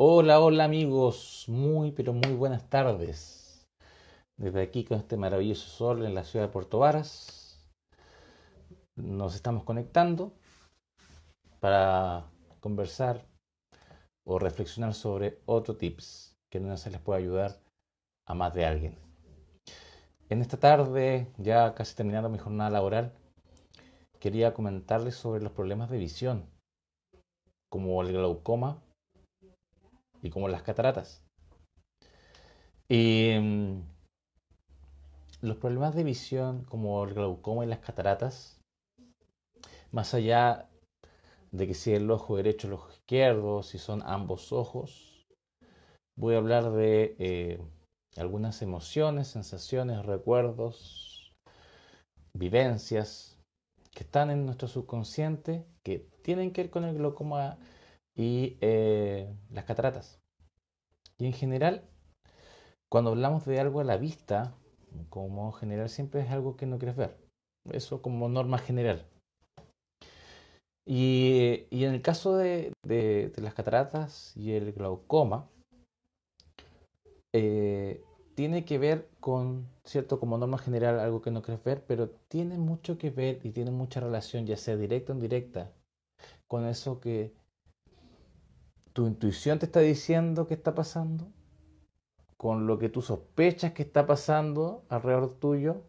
Hola, hola amigos, muy pero muy buenas tardes. Desde aquí con este maravilloso sol en la ciudad de Puerto Varas, nos estamos conectando para conversar o reflexionar sobre otro tips que no se les puede ayudar a más de alguien. En esta tarde, ya casi terminando mi jornada laboral, quería comentarles sobre los problemas de visión, como el glaucoma y como las cataratas. Y mm, los problemas de visión, como el glaucoma y las cataratas, más allá de que si el ojo derecho o el ojo izquierdo, si son ambos ojos, voy a hablar de eh, algunas emociones, sensaciones, recuerdos, vivencias que están en nuestro subconsciente, que tienen que ver con el glaucoma y eh, las cataratas. Y en general, cuando hablamos de algo a la vista, como general, siempre es algo que no quieres ver. Eso como norma general. Y, en el caso de, las cataratas y el glaucoma, eh, tiene que ver con, ¿cierto? Como norma general, algo que no quieres ver, pero tiene mucho que ver y tiene mucha relación, ya sea directa o indirecta, con eso que tu intuición te está diciendo qué está pasando, con lo que tú sospechas que está pasando alrededor tuyo,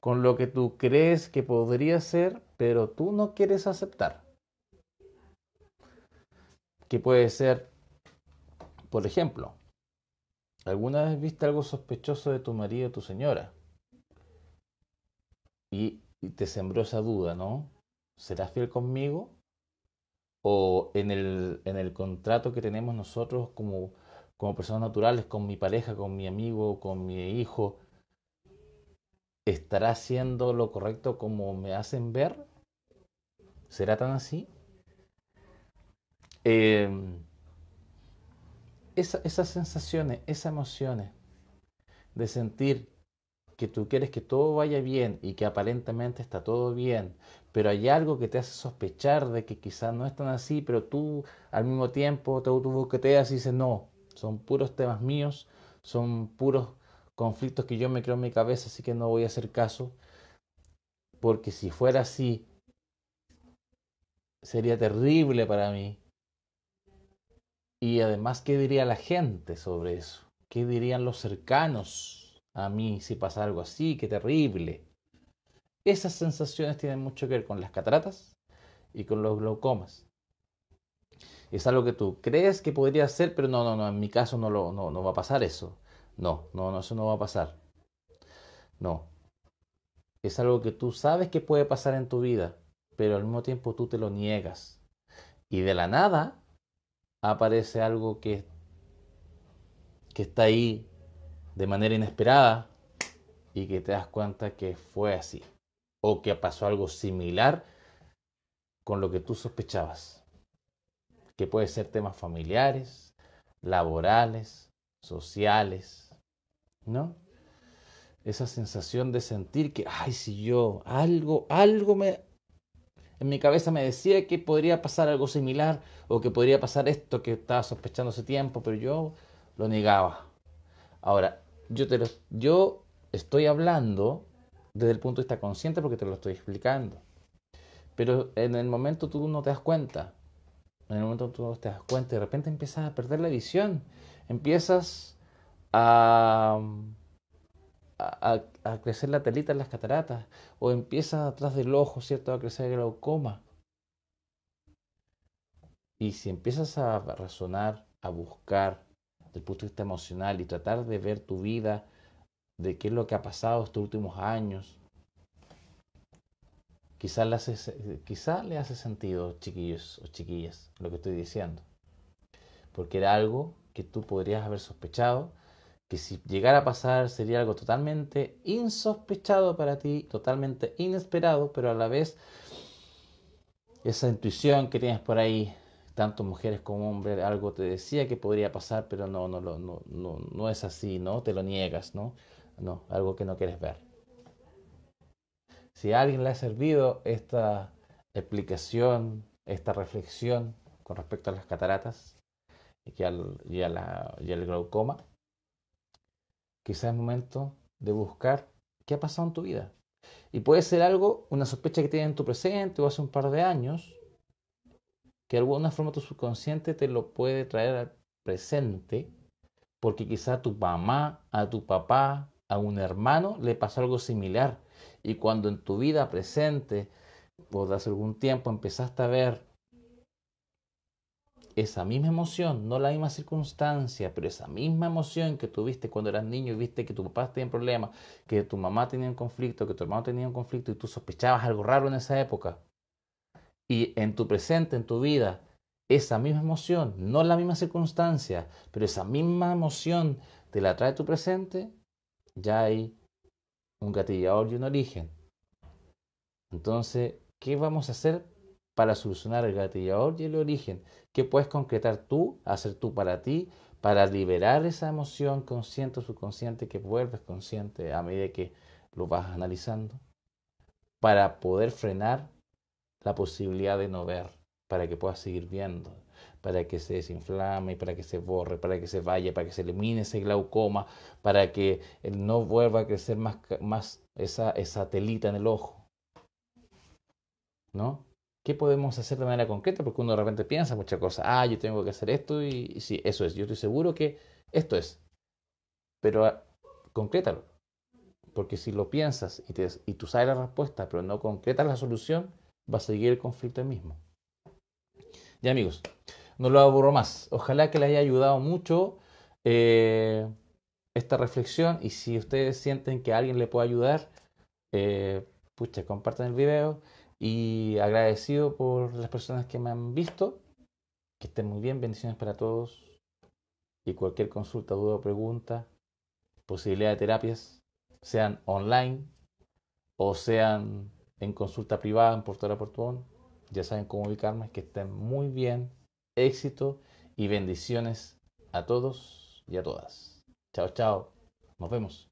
con lo que tú crees que podría ser, pero tú no quieres aceptar. Que puede ser, por ejemplo, ¿alguna vez viste algo sospechoso de tu marido o tu señora? Y, te sembró esa duda, ¿no? ¿Serás fiel conmigo? o en el, en el contrato que tenemos nosotros como, como personas naturales, con mi pareja, con mi amigo, con mi hijo, ¿estará haciendo lo correcto como me hacen ver? ¿Será tan así? Em, esas sensaciones, esas emociones de sentir que tú quieres que todo vaya bien y que aparentemente está todo bien, pero hay algo que te hace sospechar de que quizás no es tan así, pero tú al mismo tiempo te autobuqueteas y dices, no, son puros temas míos, son puros conflictos que yo me creo en mi cabeza, así que no voy a hacer caso, porque si fuera así, sería terrible para mí. Y además, ¿qué diría la gente sobre eso? ¿Qué dirían los cercanos? a mí si pasa algo así, qué terrible. Esas sensaciones tienen mucho que ver con las cataratas y con los glaucomas. Es algo que tú crees que podría ser, pero no, no, no, en mi caso no, lo, no, no va a pasar eso. No, no, no, eso no va a pasar. No. Es algo que tú sabes que puede pasar en tu vida, pero al mismo tiempo tú te lo niegas. Y de la nada aparece algo que, que está ahí de manera inesperada y que te das cuenta que fue así o que pasó algo similar con lo que tú sospechabas, que puede ser temas familiares, laborales, sociales, ¿no? Esa sensación de sentir que, ay, si yo algo, algo me... En mi cabeza me decía que podría pasar algo similar o que podría pasar esto que estaba sospechando hace tiempo, pero yo lo negaba. Ahora, yo, te yo estoy hablando desde el punto de vista consciente porque te lo estoy explicando. Pero en el momento tú no te das cuenta. En el momento tú no te das cuenta, de repente empiezas a perder la visión. Empiezas a, a crecer la telita en las cataratas. O empiezas atrás del ojo, ¿cierto? A crecer el glaucoma. Y si empiezas a razonar, a buscar, del punto de vista emocional y tratar de ver tu vida, de qué es lo que ha pasado estos últimos años. Quizás le hace, le hace sentido, chiquillos o chiquillas, lo que estoy diciendo. Porque era algo que tú podrías haber sospechado, que si llegara a pasar sería algo totalmente insospechado para ti, totalmente inesperado, pero a la vez esa intuición que tienes por ahí, tanto mujeres como hombres, algo te decía que podría pasar, pero no, no, no, no, no es así, ¿no? Te lo niegas, ¿no? No, algo que no quieres ver. Si a alguien le ha servido esta explicación, esta reflexión con respecto a las cataratas y, al, y, y glaucoma, quizás es momento de buscar qué ha pasado en tu vida. Y puede ser algo, una sospecha que tienes en tu presente o hace un par de años, que de alguna forma tu subconsciente te lo puede traer al presente, porque quizá a tu mamá, a tu papá, a un hermano le pasó algo similar. Y cuando en tu vida presente o hace algún tiempo empezaste a ver esa misma emoción, no la misma circunstancia, pero esa misma emoción que tuviste cuando eras niño y viste que tu papá tenía problemas, que tu mamá tenía un conflicto, que tu hermano tenía un conflicto y tú sospechabas algo raro en esa época, y en tu presente, en tu vida, esa misma emoción, no la misma circunstancia, pero esa misma emoción te la trae tu presente, ya hay un gatillador y un origen. Entonces, ¿qué vamos a hacer para solucionar el gatillador y el origen? ¿Qué puedes concretar tú, hacer tú para ti, para liberar esa emoción consciente o subconsciente que vuelves consciente a medida que lo vas analizando? Para poder frenar la posibilidad de no ver, para que puedas seguir viendo, para que se desinflame, para que se borre, para que se vaya, para que se elimine ese glaucoma, para que eh, no vuelva a crecer más, más esa, esa telita en el ojo. ¿No? ¿Qué podemos hacer de manera concreta? Porque uno de repente piensa muchas cosas. Ah, yo tengo que hacer esto y, sí, eso es. Yo estoy seguro que esto es. Pero ah, concrétalo. Porque si lo piensas y, y tú sabes la respuesta, pero no concretas la solución, va a seguir el conflicto mismo. Ya amigos, no lo aburro más. Ojalá que les haya ayudado mucho eh, esta reflexión y si ustedes sienten que alguien le puede ayudar, eh, compartan el video y agradecido por las personas que me han visto. Que estén muy bien, bendiciones para todos y cualquier consulta, duda o pregunta, posibilidad de terapias, sean online o sean en consulta privada en Portora Portuón. Ya saben cómo ubicarme, que estén muy bien, éxito y bendiciones a todos y a todas. Chao, chao. Nos vemos.